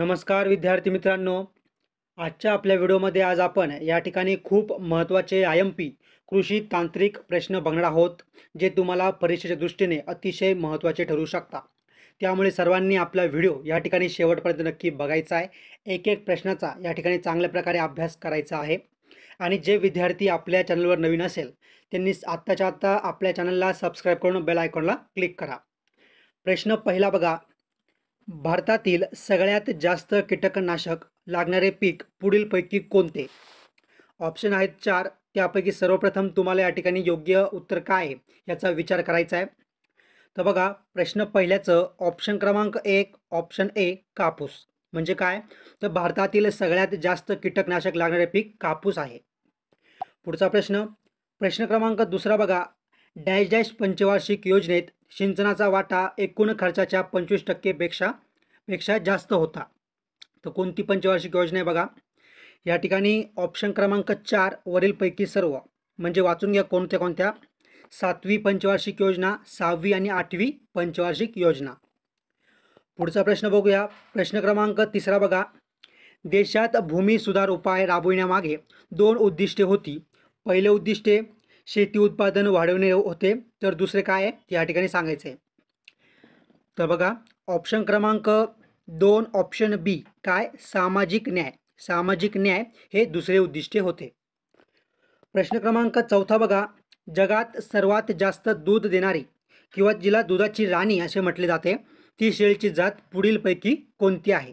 नमस्कार विद्यार्थी मित्रांनो आजच्या आपल्या व्हिडिओमध्ये आज आपण या ठिकाणी खूप महत्त्वाचे आय एम पी कृषी तांत्रिक प्रश्न बघणार आहोत जे तुम्हाला परीक्षेच्या दृष्टीने अतिशय महत्त्वाचे ठरू शकता त्यामुळे सर्वांनी आपला व्हिडिओ या ठिकाणी शेवटपर्यंत नक्की बघायचा आहे एक एक प्रश्नाचा या ठिकाणी चांगल्या प्रकारे अभ्यास करायचा आहे आणि जे विद्यार्थी आपल्या चॅनलवर नवीन असेल त्यांनी आत्ताच्या आत्ता आपल्या चॅनलला सबस्क्राईब करून बेल आयकॉनला क्लिक करा प्रश्न पहिला बघा भारतातील सगळ्यात जास्त कीटकनाशक लागणारे पीक पुढीलपैकी कोणते ऑप्शन आहेत चार त्यापैकी सर्वप्रथम तुम्हाला या ठिकाणी योग्य उत्तर काय आहे याचा विचार करायचा आहे तर बघा प्रश्न पहिल्याचं ऑप्शन क्रमांक एक ऑप्शन ए कापूस म्हणजे काय तर भारतातील सगळ्यात जास्त कीटकनाशक लागणारे पीक कापूस आहे पुढचा प्रश्न प्रश्न क्रमांक दुसरा बघा डॅश डॅश पंचवार्षिक योजनेत सिंचनाचा वाटा एकूण खर्चाच्या पंचवीस टक्केपेक्षा पेक्षा जास्त होता तर कोणती पंचवार्षिक योजना आहे बघा या ठिकाणी ऑप्शन क्रमांक चार वरीलपैकी सर्व म्हणजे वाचून घ्या कोणत्या कोणत्या सातवी पंचवार्षिक योजना सहावी आणि आठवी पंचवार्षिक योजना पुढचा प्रश्न बघूया प्रश्न क्रमांक तिसरा बघा देशात भूमी सुधार उपाय राबविण्यामागे दोन उद्दिष्टे होती पहिले उद्दिष्टे शेती उत्पादन वाढवणे होते तर दुसरे काय आहे या ठिकाणी सांगायचं आहे तर बघा ऑप्शन क्रमांक दोन ऑप्शन बी काय सामाजिक न्याय सामाजिक न्याय हे दुसरे उद्दिष्टे होते प्रश्न क्रमांक चौथा बघा जगात सर्वात जास्त दूध देणारी किंवा जिला दुधाची राणी असे म्हटले जाते ती शेळीची जात पुढीलपैकी कोणती आहे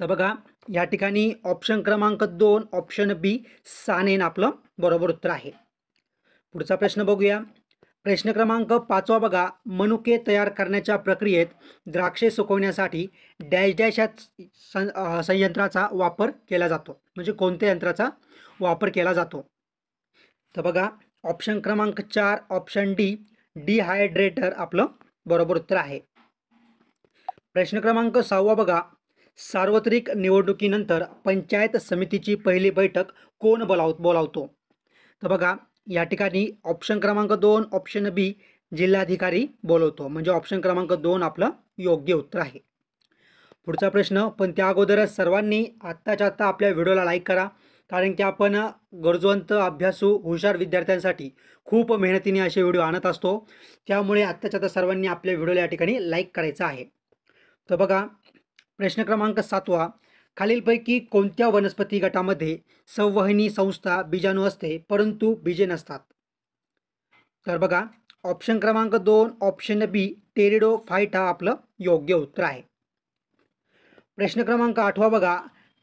तर बघा या ठिकाणी ऑप्शन क्रमांक दोन ऑप्शन बी सानेन आपलं बरोबर उत्तर आहे पुढचा प्रश्न बघूया प्रश्न क्रमांक पाचवा बघा मनुके तयार करण्याच्या प्रक्रियेत द्राक्षे सुकवण्यासाठी डॅश डॅश या संयंत्राचा वापर केला जातो म्हणजे कोणत्या यंत्राचा वापर केला जातो तर बघा ऑप्शन क्रमांक चार ऑप्शन डी डिहायड्रेटर आपलं बरोबर उत्तर आहे प्रश्न क्रमांक सहावा बघा सार्वत्रिक निवडणुकीनंतर पंचायत समितीची पहिली बैठक कोण बोलाव बोलावतो तर बघा या ठिकाणी ऑप्शन क्रमांक दोन ऑप्शन बी जिल्हाधिकारी बोलवतो म्हणजे ऑप्शन क्रमांक दोन आपलं योग्य उत्तर आहे पुढचा प्रश्न पण त्या अगोदरच सर्वांनी आत्ताच्या आत्ता आपल्या व्हिडिओला लाईक करा कारण की आपण गरजवंत अभ्यासू हुशार विद्यार्थ्यांसाठी खूप मेहनतीने असे व्हिडिओ आणत असतो त्यामुळे आत्ताच्या आता सर्वांनी आपल्या व्हिडिओला या ठिकाणी लाईक करायचं आहे तर बघा प्रश्न क्रमांक सातवा खालीलपैकी कोणत्या वनस्पती गटामध्ये संवहनी संस्था बीजाणू असते परंतु बीजे नसतात तर बघा ऑप्शन क्रमांक दोन ऑप्शन बी टेरिडो फाईट हा आपलं योग्य उत्तर आहे प्रश्न क्रमांक आठवा बघा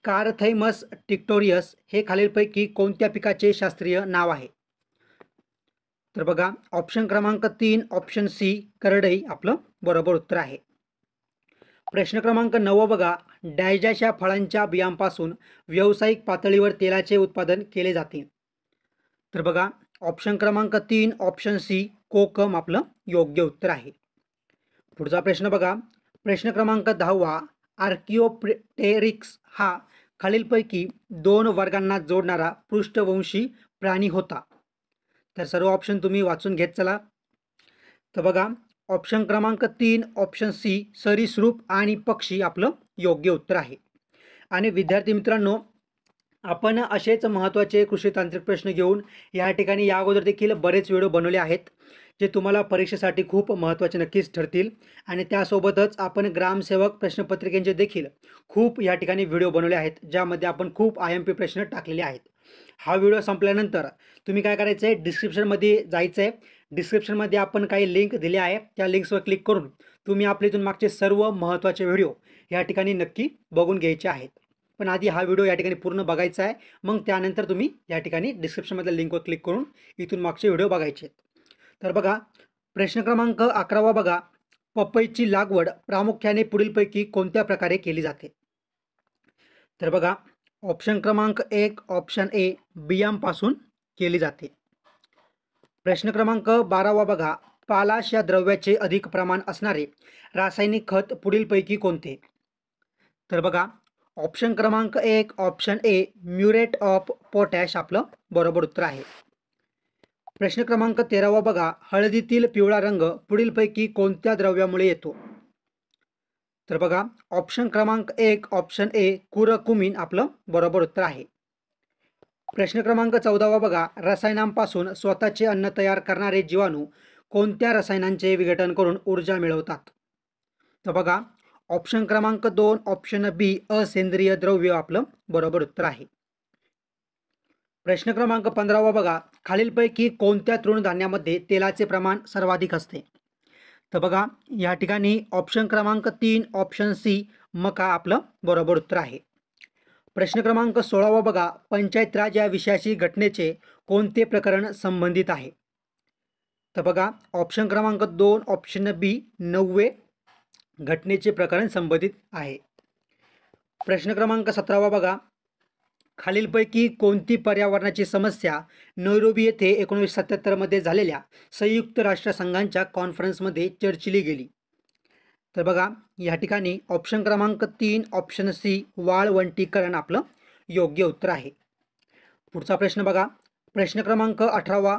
कारथैमस टिक्टोरियस हे खालीलपैकी कोणत्या पिकाचे शास्त्रीय नाव आहे तर बघा ऑप्शन क्रमांक तीन ऑप्शन सी करडई आपलं बरोबर उत्तर आहे प्रश्न क्रमांक नव बघा डायजाच्या फळांच्या बियांपासून व्यावसायिक पातळीवर तेलाचे उत्पादन केले जाते तर बघा ऑप्शन क्रमांक तीन ऑप्शन सी कोकम आपलं योग्य उत्तर आहे पुढचा प्रश्न बघा प्रश्न क्रमांक दहावा आर्किओप्टेरिक्स हा खालीलपैकी दोन वर्गांना जोडणारा पृष्ठवंशी प्राणी होता तर सर्व ऑप्शन तुम्ही वाचून घेत चला तर बघा ऑप्शन क्रमांक तीन ऑप्शन सी सरीसरूप आणि पक्षी आपलं योग्य उत्तर आहे आणि विद्यार्थी मित्रांनो आपण असेच महत्त्वाचे कृषी तांत्रिक प्रश्न घेऊन या ठिकाणी या अगोदर देखील बरेच व्हिडिओ बनवले आहेत जे तुम्हाला परीक्षेसाठी खूप महत्त्वाचे नक्कीच ठरतील आणि त्यासोबतच आपण ग्रामसेवक प्रश्नपत्रिकेंचे देखील खूप या ठिकाणी व्हिडिओ बनवले आहेत ज्यामध्ये आपण खूप आय एम पी प्रश्न टाकलेले आहेत हा व्हिडिओ संपल्यानंतर तुम्ही काय करायचं आहे डिस्क्रिप्शनमध्ये जायचं आहे डिस्क्रिप्शनमध्ये आपण काही लिंक दिले आहे त्या लिंक्सवर क्लिक करून तुम्ही आपले इथून मागचे सर्व महत्त्वाचे व्हिडिओ या ठिकाणी नक्की बघून घ्यायचे आहेत पण आधी हा व्हिडिओ या ठिकाणी पूर्ण बघायचा आहे मग त्यानंतर तुम्ही या ठिकाणी डिस्क्रिप्शनमधल्या लिंकवर क्लिक करून इथून मागचे व्हिडिओ बघायचे आहेत तर बघा प्रश्न क्रमांक अकरावा बघा पपईची लागवड प्रामुख्याने पुढीलपैकी कोणत्या प्रकारे केली जाते तर बघा ऑप्शन क्रमांक एक ऑप्शन ए बियांपासून केली जाते प्रश्न क्रमांक बारावा बघा पालाश या द्रव्याचे अधिक प्रमाण असणारे रासायनिक खत पुढीलपैकी कोणते तर बघा ऑप्शन क्रमांक एक option A muriate of potash आपलं बरोबर उत्तर आहे प्रश्न क्रमांक तेरावा बघा हळदीतील पिवळा रंग पुढीलपैकी कोणत्या द्रव्यामुळे येतो तर बघा ऑप्शन क्रमांक एक ऑप्शन ए कुरकुमिन आपलं बरोबर उत्तर आहे प्रश्न क्रमांक चौदावा बघा रसायनांपासून स्वतःचे अन्न तयार करणारे जीवाणू कोणत्या रसायनांचे विघटन करून ऊर्जा मिळवतात तर बघा ऑप्शन क्रमांक दोन ऑप्शन बी असेंद्रिय द्रव्य आपलं बरोबर उत्तर आहे प्रश्न क्रमांक पंधरावा बघा खालीलपैकी कोणत्या तृणधान्यामध्ये तेलाचे प्रमाण सर्वाधिक असते तर बघा या ठिकाणी ऑप्शन क्रमांक तीन ऑप्शन सी मका आपलं बरोबर उत्तर आहे प्रश्न क्रमांक सोळावा बघा पंचायत राज या विषयाशी घटनेचे कोणते प्रकरण संबंधित आहे तर बघा ऑप्शन क्रमांक दोन ऑप्शन बी नववे घटनेचे प्रकरण संबंधित आहे प्रश्न क्रमांक सतरावा बघा खालीलपैकी कोणती पर्यावरणाची समस्या नैरोबी येथे एकोणीसशे सत्याहत्तरमध्ये झालेल्या संयुक्त राष्ट्रसंघांच्या कॉन्फरन्समध्ये चर्चिली गेली तर बघा या ठिकाणी ऑप्शन क्रमांक तीन ऑप्शन सी वाळवंटीकरण आपलं योग्य उत्तर आहे पुढचा प्रश्न बघा प्रश्न क्रमांक अठरावा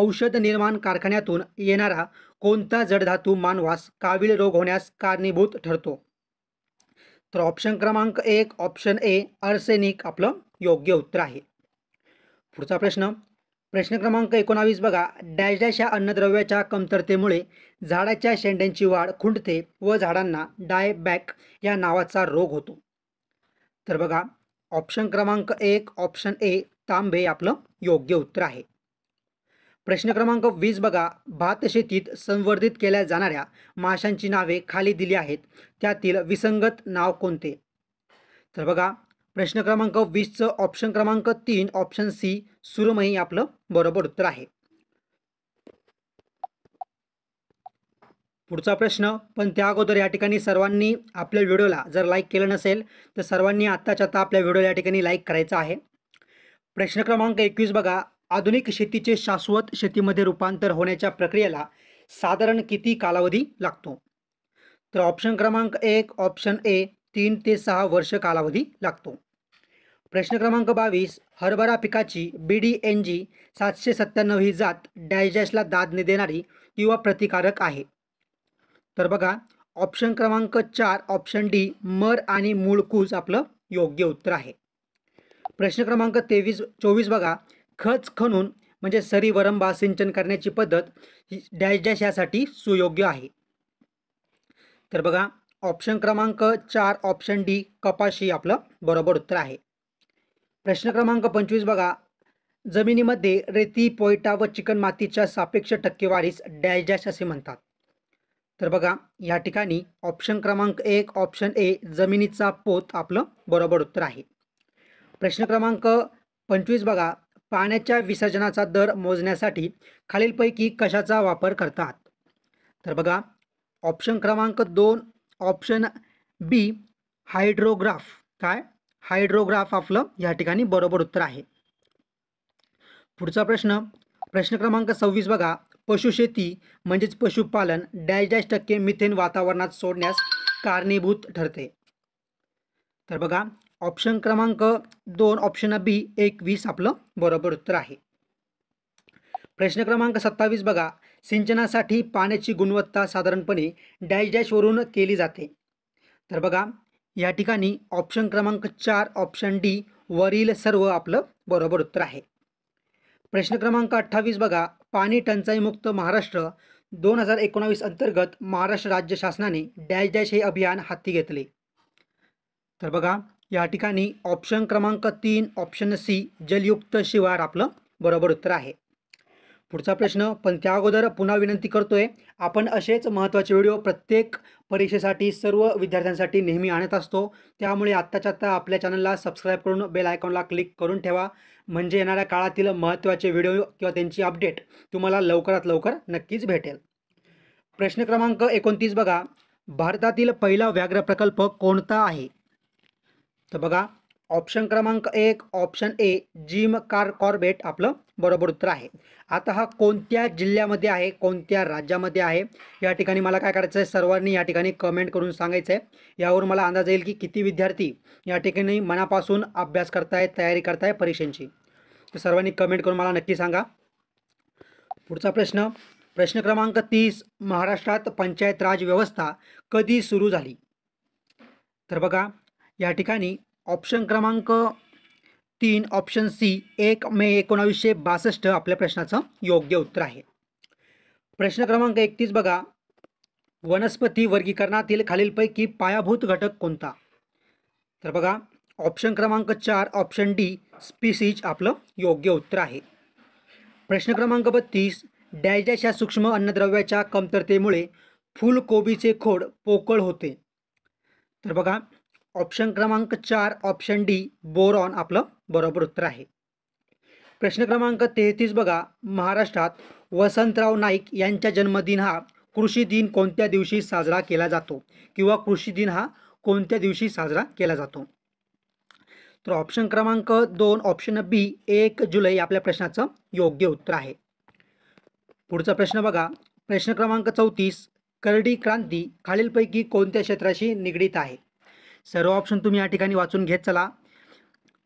औषध निर्माण कारखान्यातून येणारा कोणता जडधातू मानवास कावीळ रोग होण्यास कारणीभूत ठरतो तर ऑप्शन क्रमांक एक ऑप्शन ए आर्सेनिक आपलं योग्य उत्तर आहे पुढचा प्रश्न प्रश्न क्रमांक एकोणावीस बघा डॅश डॅश या अन्नद्रव्याच्या कमतरतेमुळे झाडाच्या शेंड्यांची वाढ खुंटते व झाडांना डायबॅक या नावाचा रोग होतो तर बघा ऑप्शन क्रमांक एक ऑप्शन ए तांबे आपलं योग्य उत्तर आहे प्रश्न क्रमांक वीस बघा भातशेतीत संवर्धित केल्या जाणाऱ्या माशांची नावे खाली दिली आहेत त्यातील विसंगत नाव कोणते तर बघा प्रश्न क्रमांक वीसचं ऑप्शन क्रमांक तीन ऑप्शन सी सुरमई आपलं बरोबर उत्तर आहे पुढचा प्रश्न पण त्या अगोदर या ठिकाणी सर्वांनी आपल्या व्हिडिओला जर लाईक केलं नसेल तर सर्वांनी आत्ताच्या आता आपल्या व्हिडिओला या ठिकाणी लाईक करायचा आहे प्रश्न क्रमांक एकवीस बघा आधुनिक शेतीचे शाश्वत शेतीमध्ये रूपांतर होण्याच्या प्रक्रियेला साधारण किती कालावधी लागतो तर ऑप्शन क्रमांक एक ऑप्शन ए तीन ते सहा वर्ष कालावधी लागतो प्रश्न क्रमांक बावीस हरभरा पिकाची बी डी एन जी सातशे सत्त्याण्णव ही जात डायजॅशला दादने देणारी किंवा प्रतिकारक आहे तर बघा ऑप्शन क्रमांक चार ऑप्शन डी मर आणि मूळ कूज आपलं योग्य उत्तर आहे प्रश्न क्रमांक तेवीस चोवीस बघा खच खणून म्हणजे सरी वरंबा सिंचन करण्याची पद्धत ही डॅश डॅश यासाठी सुयोग्य आहे तर बघा ऑप्शन क्रमांक चार ऑप्शन डी कपाशी आपलं बरोबर उत्तर आहे प्रश्न क्रमांक पंचवीस बघा जमिनीमध्ये रेती पोयटा व मातीच्या सापेक्ष टक्केवारीस डॅश असे म्हणतात तर बघा या ठिकाणी ऑप्शन क्रमांक एक ऑप्शन ए जमिनीचा पोत आपलं बरोबर उत्तर आहे प्रश्न क्रमांक पंचवीस बघा पाण्याच्या विसर्जनाचा दर मोजण्यासाठी खालीलपैकी कशाचा वापर करतात तर बघा ऑप्शन क्रमांक दोन ऑप्शन बी हायड्रोग्राफ काय हायड्रोग्राफ आपलं या ठिकाणी बरोबर उत्तर आहे पुढचा प्रश्न प्रश्न क्रमांक सव्वीस बघा पशुशेती म्हणजेच पशुपालन डॅश डॅश टक्के मिथेन वातावरणात सोडण्यास कारणीभूत ठरते तर बघा ऑप्शन क्रमांक दोन ऑप्शन बी एकवीस आपलं बरोबर उत्तर आहे प्रश्न क्रमांक सत्तावीस बघा सिंचनासाठी पाण्याची गुणवत्ता साधारणपणे डॅश डॅशवरून केली जाते तर बघा या ठिकाणी ऑप्शन क्रमांक चार ऑप्शन डी वरील सर्व आपलं बरोबर उत्तर आहे प्रश्न क्रमांक अठ्ठावीस बघा पाणी टंचाईमुक्त महाराष्ट्र दोन हजार एकोणावीस अंतर्गत महाराष्ट्र राज्य शासनाने डॅश डॅश हे अभियान हाती घेतले तर बघा या ठिकाणी ऑप्शन क्रमांक तीन ऑप्शन सी जलयुक्त शिवार आपलं बरोबर उत्तर आहे पुढचा प्रश्न पण त्या अगोदर पुन्हा विनंती करतोय आपण असेच महत्त्वाचे व्हिडिओ प्रत्येक परीक्षेसाठी सर्व विद्यार्थ्यांसाठी नेहमी आणत असतो त्यामुळे आत्ताच्या आत्ता आपल्या चॅनलला सबस्क्राईब करून बेल आयकॉनला क्लिक करून ठेवा म्हणजे येणाऱ्या काळातील महत्त्वाचे व्हिडिओ किंवा त्यांची अपडेट तुम्हाला लवकरात लवकर नक्कीच भेटेल प्रश्न क्रमांक एकोणतीस बघा भारतातील पहिला व्याघ्र प्रकल्प कोणता आहे तर बघा ऑप्शन क्रमांक एक option A Jim Corbett आपलं बरोबर उत्तर आहे आता हा कोणत्या जिल्ह्यामध्ये आहे कोणत्या राज्यामध्ये आहे या ठिकाणी मला काय करायचं आहे सर्वांनी या ठिकाणी कमेंट करून सांगायचं आहे यावर मला अंदाज येईल की किती विद्यार्थी या ठिकाणी मनापासून अभ्यास करतायत तयारी करताय परीक्षेंची तर सर्वांनी कमेंट करून मला नक्की सांगा पुढचा प्रश्न प्रश्न क्रमांक तीस महाराष्ट्रात पंचायत राज व्यवस्था कधी सुरू झाली तर बघा या ठिकाणी ऑप्शन क्रमांक तीन ऑप्शन सी एक मे एकोणावीसशे बासष्ट आपल्या प्रश्नाचं योग्य उत्तर आहे प्रश्न क्रमांक एकतीस बघा वनस्पती वर्गीकरणातील खालीलपैकी पायाभूत घटक कोणता तर बघा ऑप्शन क्रमांक चार ऑप्शन डी स्पीसीज आपलं योग्य उत्तर आहे प्रश्न क्रमांक बत्तीस डॅश या सूक्ष्म अन्नद्रव्याच्या कमतरतेमुळे फुलकोबीचे खोड पोकळ होते तर बघा ऑप्शन क्रमांक चार ऑप्शन डी बोरॉन आपलं बरोबर उत्तर आहे प्रश्न क्रमांक तेहतीस बघा महाराष्ट्रात वसंतराव नाईक यांच्या जन्मदिन हा कृषी दिन कोणत्या दिवशी साजरा केला जातो किंवा कृषी दिन हा कोणत्या दिवशी साजरा केला जातो तर ऑप्शन क्रमांक दोन ऑप्शन बी एक जुलै आपल्या प्रश्नाचं योग्य उत्तर आहे पुढचा प्रश्न बघा प्रश्न क्रमांक चौतीस करडी क्रांती खालीलपैकी कोणत्या क्षेत्राशी निगडीत आहे सर्व ऑप्शन तुम्ही या ठिकाणी वाचून घेत चला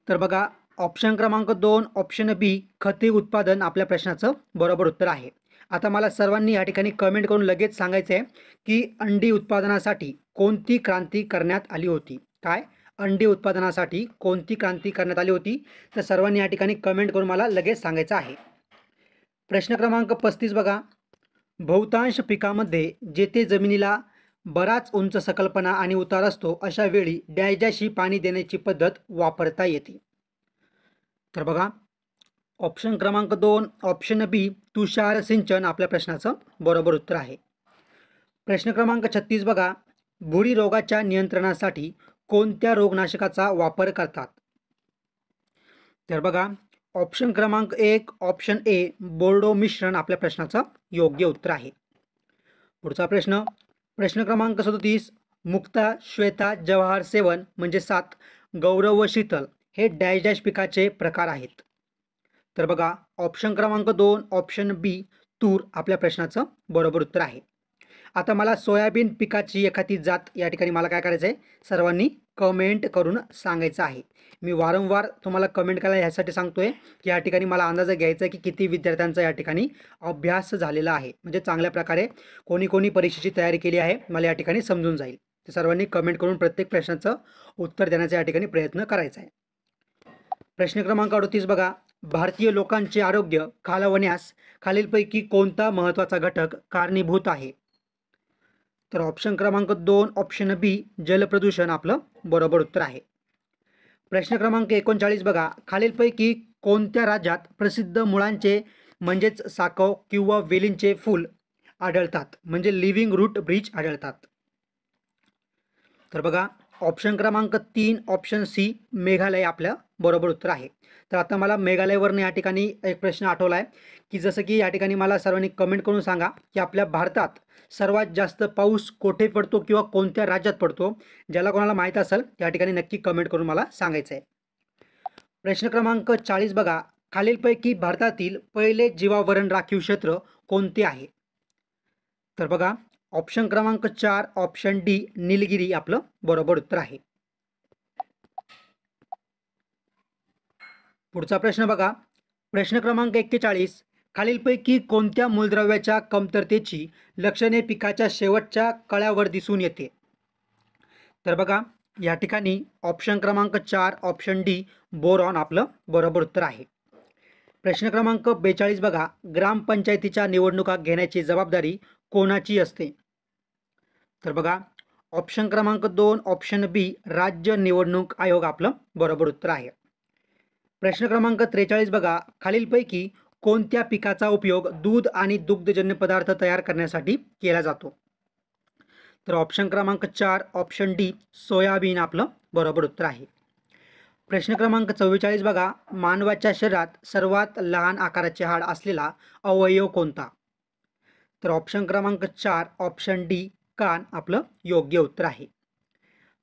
तर बघा ऑप्शन क्रमांक दोन ऑप्शन बी खते उत्पादन आपल्या प्रश्नाचं बरोबर उत्तर आहे आता मला सर्वांनी या ठिकाणी कमेंट करून लगेच सांगायचं आहे की अंडी उत्पादनासाठी कोणती क्रांती करण्यात आली होती काय अंडी उत्पादनासाठी कोणती क्रांती करण्यात आली होती तर सर्वांनी या ठिकाणी कमेंट करून मला लगेच सांगायचं आहे प्रश्न क्रमांक पस्तीस बघा बहुतांश पिकामध्ये जेथे जमिनीला बराच उंच सकल्पना आणि उतार असतो अशा वेळी डॅश पाणी देण्याची पद्धत वापरता येते तर बघा ऑप्शन क्रमांक दोन ऑप्शन बी तुषार सिंचन आपल्या प्रश्नाचं बरोबर उत्तर आहे प्रश्न क्रमांक छत्तीस बघा भुडी रोगाच्या नियंत्रणासाठी कोणत्या रोगनाशकाचा वापर करतात तर बघा ऑप्शन क्रमांक एक ऑप्शन ए बोर्डो मिश्रण आपल्या प्रश्नाचं योग्य उत्तर आहे पुढचा प्रश्न प्रश्न क्रमांक सदोतीस मुक्ता श्वेता जवाहर सेवन म्हणजे सात गौरव व शीतल हे डॅश डॅश पिकाचे प्रकार आहेत तर बघा ऑप्शन क्रमांक दोन ऑप्शन बी तूर आपल्या प्रश्नाचं बरोबर उत्तर आहे आता मला सोयाबीन पिकाची एखादी जात या ठिकाणी मला काय करायचं आहे सर्वांनी कमेंट करून सांगायचं आहे मी वारंवार तुम्हाला कमेंट करायला ह्यासाठी सांगतो आहे की या ठिकाणी मला अंदाज घ्यायचा आहे की किती विद्यार्थ्यांचा या ठिकाणी अभ्यास झालेला आहे म्हणजे चांगल्या प्रकारे कोणी कोणी परीक्षेची तयारी केली आहे मला या ठिकाणी समजून जाईल ते सर्वांनी कमेंट करून प्रत्येक प्रश्नाचं उत्तर देण्याचा या ठिकाणी प्रयत्न करायचा आहे प्रश्न क्रमांक अडतीस बघा भारतीय लोकांचे आरोग्य खालवण्यास खालीलपैकी कोणता महत्त्वाचा घटक कारणीभूत आहे तर ऑप्शन क्रमांक दोन ऑप्शन बी जलप्रदूषण आपलं बरोबर उत्तर आहे प्रश्न क्रमांक एकोणचाळीस बघा खालीलपैकी कोणत्या राज्यात प्रसिद्ध मुळांचे म्हणजेच साकव किंवा वेलींचे फूल आढळतात म्हणजे लिव्हिंग रूट ब्रिज आढळतात तर बघा ऑप्शन क्रमांक तीन ऑप्शन सी मेघालय आपल्या बरोबर उत्तर आहे तर आता मला मेघालयवरनं या ठिकाणी एक प्रश्न आठवला आहे की जसं की या ठिकाणी मला सर्वांनी कमेंट करून सांगा की आपल्या भारतात सर्वात जास्त पाऊस कोठे पडतो किंवा कोणत्या राज्यात पडतो ज्याला कोणाला माहीत असेल त्या ठिकाणी नक्की कमेंट करून मला सांगायचं आहे प्रश्न क्रमांक चाळीस बघा खालीलपैकी भारतातील पहिले जीवावरण राखीव क्षेत्र कोणते आहे तर बघा ऑप्शन क्रमांक चार ऑप्शन डी निलगिरी आपलं बरोबर उत्तर आहे पुढचा प्रश्न बघा प्रश्न क्रमांक एक्केचाळीस खालीलपैकी कोणत्या मूलद्रव्याच्या कमतरतेची लक्षणे पिकाच्या शेवटच्या कळ्यावर दिसून येते तर बघा या ठिकाणी ऑप्शन क्रमांक चार ऑप्शन डी बोरॉन आपलं बरोबर उत्तर आहे प्रश्न क्रमांक बेचाळीस बघा ग्रामपंचायतीच्या निवडणुका घेण्याची जबाबदारी कोणाची असते तर बघा ऑप्शन क्रमांक दोन ऑप्शन बी राज्य निवडणूक आयोग आपलं बरोबर उत्तर आहे प्रश्न क्रमांक त्रेचाळीस बघा खालीलपैकी कोणत्या पिकाचा उपयोग दूध आणि दुग्धजन्य पदार्थ तयार करण्यासाठी केला जातो तर ऑप्शन क्रमांक चार ऑप्शन डी सोयाबीन आपलं बरोबर उत्तर आहे प्रश्न क्रमांक चव्वेचाळीस बघा मानवाच्या शरीरात सर्वात लहान आकाराचे हाड असलेला अवयव कोणता तर ऑप्शन क्रमांक चार ऑप्शन डी कान आपलं योग्य उत्तर आहे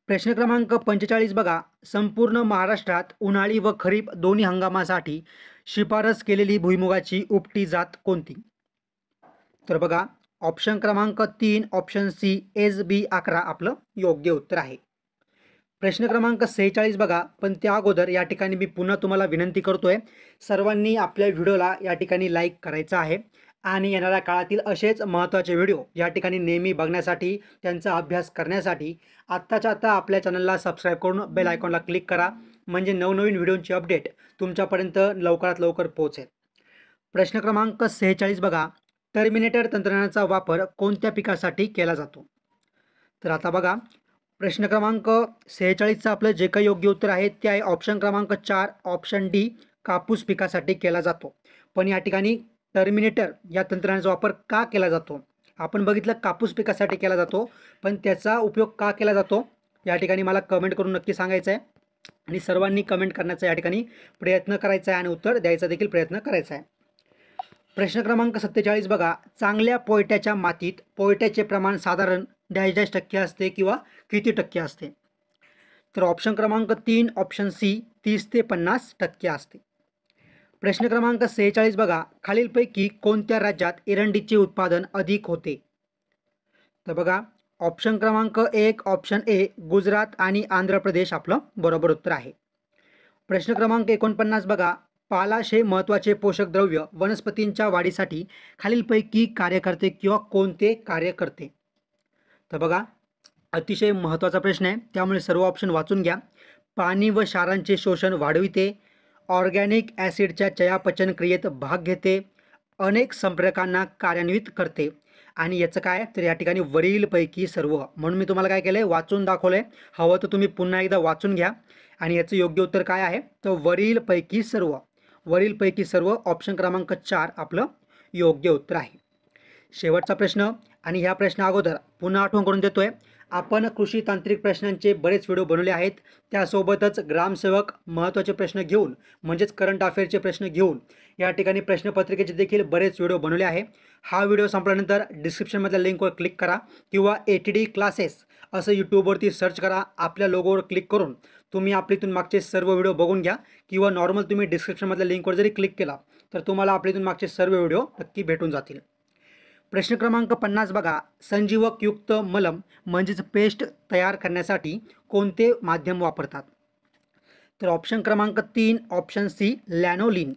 प्रश्न क्रमांक पंचेचाळीस बघा संपूर्ण महाराष्ट्रात उन्हाळी व खरीप दोन्ही हंगामासाठी शिफारस केलेली भुईमुगाची उपटी जात कोणती तर बघा ऑप्शन क्रमांक तीन ऑप्शन सी एस बी अकरा आपलं योग्य उत्तर आहे प्रश्न क्रमांक सेहेचाळीस बघा पण त्या अगोदर या ठिकाणी मी पुन्हा तुम्हाला विनंती करतोय सर्वांनी आपल्या व्हिडिओला या ठिकाणी लाईक करायचं आहे आणि येणाऱ्या काळातील असेच महत्त्वाचे व्हिडिओ या ठिकाणी नेहमी बघण्यासाठी त्यांचा अभ्यास करण्यासाठी आत्ताच्या आत्ता आपल्या चॅनलला सबस्क्राईब करून बेल आयकॉनला क्लिक करा म्हणजे नवनवीन व्हिडिओंची अपडेट तुमच्यापर्यंत लवकरात लवकर पोहोचेल प्रश्न क्रमांक सेहेचाळीस बघा टर्मिनेटर तंत्रज्ञानाचा वापर कोणत्या पिकासाठी केला जातो तर आता बघा प्रश्न क्रमांक सेहेचाळीसचं आपलं जे काही योग्य उत्तर आहे ते आहे ऑप्शन क्रमांक चार ऑप्शन डी कापूस पिकासाठी केला जातो पण या ठिकाणी टर्मिनेटर या तंत्रज्ञानाचा वापर का केला जातो आपण बघितलं कापूस पिकासाठी केला जातो पण त्याचा उपयोग का केला जातो या ठिकाणी मला कमेंट करून नक्की सांगायचं आहे आणि सर्वांनी कमेंट करण्याचा या ठिकाणी प्रयत्न करायचा आहे आणि उत्तर द्यायचा देखील प्रयत्न करायचा आहे प्रश्न क्रमांक सत्तेचाळीस बघा चांगल्या पोयट्याच्या मातीत पोयट्याचे प्रमाण साधारण डॅश डॅश टक्के असते किंवा किती टक्के असते तर ऑप्शन क्रमांक तीन ऑप्शन सी तीस ते पन्नास टक्के असते प्रश्न क्रमांक सेहेचाळीस बघा खालीलपैकी कोणत्या राज्यात एरंडीचे उत्पादन अधिक होते तर बघा ऑप्शन क्रमांक एक ऑप्शन ए गुजरात आणि आंध्र प्रदेश आपलं बरोबर उत्तर आहे प्रश्न क्रमांक एकोणपन्नास बघा पालाश हे महत्त्वाचे पोषक द्रव्य वनस्पतींच्या वाढीसाठी खालीलपैकी कार्य करते किंवा कोणते कार्य करते तर बघा अतिशय महत्त्वाचा प्रश्न आहे त्यामुळे सर्व ऑप्शन वाचून घ्या पाणी व क्षारांचे शोषण वाढविते ऑर्गॅनिक ॲसिडच्या चयापचन क्रियेत भाग घेते अनेक संप्रेरकांना कार्यान्वित करते आणि याचं काय तर या ठिकाणी वरीलपैकी सर्व म्हणून मी तुम्हाला काय केलं आहे वाचून दाखवलं आहे हवं तर तुम्ही पुन्हा एकदा वाचून घ्या आणि याचं योग्य उत्तर काय आहे तर वरीलपैकी सर्व वरीलपैकी सर्व ऑप्शन क्रमांक चार आपलं योग्य उत्तर आहे शेवटचा प्रश्न आणि ह्या प्रश्न अगोदर पुन्हा आठवण करून देतो आहे आपण कृषी तांत्रिक प्रश्नांचे बरेच व्हिडिओ बनवले आहेत त्यासोबतच ग्रामसेवक महत्त्वाचे प्रश्न घेऊन म्हणजेच करंट अफेअरचे प्रश्न घेऊन या ठिकाणी प्रश्नपत्रिकेचे देखील बरेच व्हिडिओ बनवले आहे हा व्हिडिओ संपल्यानंतर डिस्क्रिप्शनमधल्या लिंकवर क्लिक करा किंवा ए टी डी क्लासेस असं यूट्यूबवरती सर्च करा आपल्या लोगोवर क्लिक करून तुम्ही आपलीतून मागचे सर्व व्हिडिओ बघून घ्या किंवा नॉर्मल तुम्ही डिस्क्रिप्शनमधल्या लिंकवर जरी क्लिक केला तर तुम्हाला आपलीतून मागचे सर्व व्हिडिओ नक्की भेटून जातील प्रश्न क्रमांक पन्नास बघा संजीवक युक्त मलम म्हणजेच पेस्ट तयार करण्यासाठी कोणते माध्यम वापरतात तर ऑप्शन क्रमांक तीन ऑप्शन सी लॅनोलिन